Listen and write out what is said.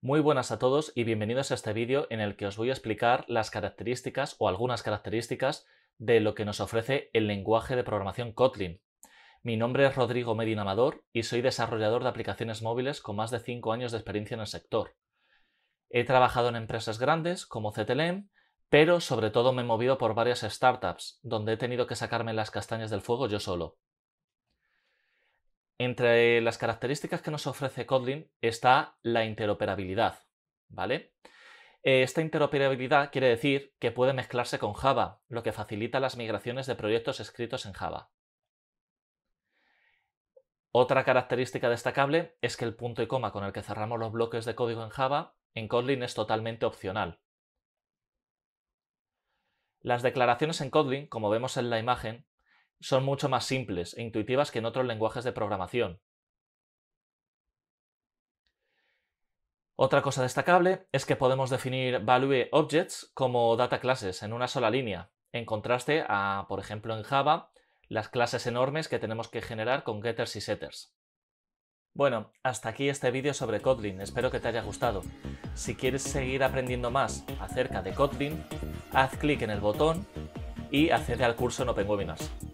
Muy buenas a todos y bienvenidos a este vídeo en el que os voy a explicar las características o algunas características de lo que nos ofrece el lenguaje de programación Kotlin. Mi nombre es Rodrigo Medina Amador y soy desarrollador de aplicaciones móviles con más de 5 años de experiencia en el sector. He trabajado en empresas grandes como CTLM, pero sobre todo me he movido por varias startups, donde he tenido que sacarme las castañas del fuego yo solo. Entre las características que nos ofrece Kotlin está la interoperabilidad, ¿vale? Eh, esta interoperabilidad quiere decir que puede mezclarse con Java, lo que facilita las migraciones de proyectos escritos en Java. Otra característica destacable es que el punto y coma con el que cerramos los bloques de código en Java en Kotlin es totalmente opcional. Las declaraciones en Kotlin, como vemos en la imagen, son mucho más simples e intuitivas que en otros lenguajes de programación. Otra cosa destacable es que podemos definir value objects como data classes en una sola línea, en contraste a, por ejemplo, en Java, las clases enormes que tenemos que generar con getters y setters. Bueno, hasta aquí este vídeo sobre Kotlin, espero que te haya gustado. Si quieres seguir aprendiendo más acerca de Kotlin, haz clic en el botón y accede al curso en Open Webinars.